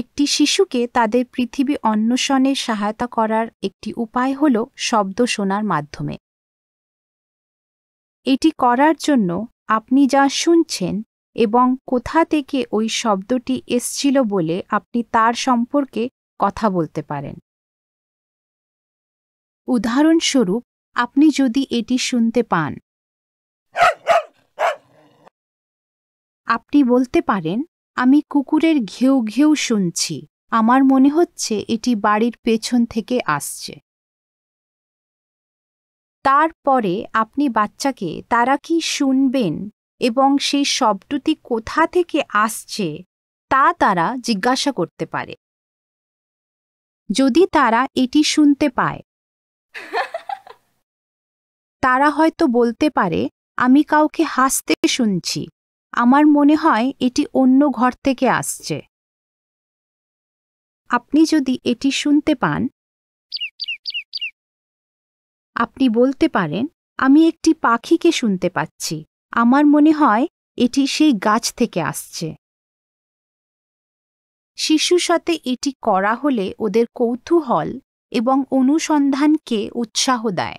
একটি শিশুকে তাদের পৃথিবী অন্বেষণে সহায়তা করার একটি উপায় হল শব্দ শোনার মাধ্যমে এটি করার জন্য আপনি যা শুনছেন এবং কোথা থেকে ওই শব্দটি এসছিল বলে আপনি তার সম্পর্কে কথা বলতে পারেন উদাহরণস্বরূপ আপনি যদি এটি শুনতে পান আপনি বলতে পারেন আমি কুকুরের ঘেউ ঘেউ শুনছি আমার মনে হচ্ছে এটি বাড়ির পেছন থেকে আসছে তারপরে আপনি বাচ্চাকে তারা কি শুনবেন এবং সেই শব্দটি কোথা থেকে আসছে তা তারা জিজ্ঞাসা করতে পারে যদি তারা এটি শুনতে পায় তারা হয়তো বলতে পারে আমি কাউকে হাসতে শুনছি আমার মনে হয় এটি অন্য ঘর থেকে আসছে আপনি যদি এটি শুনতে পান আপনি বলতে পারেন আমি একটি পাখিকে শুনতে পাচ্ছি আমার মনে হয় এটি সেই গাছ থেকে আসছে শিশুর সাথে এটি করা হলে ওদের কৌতূহল এবং অনুসন্ধানকে উৎসাহ দেয়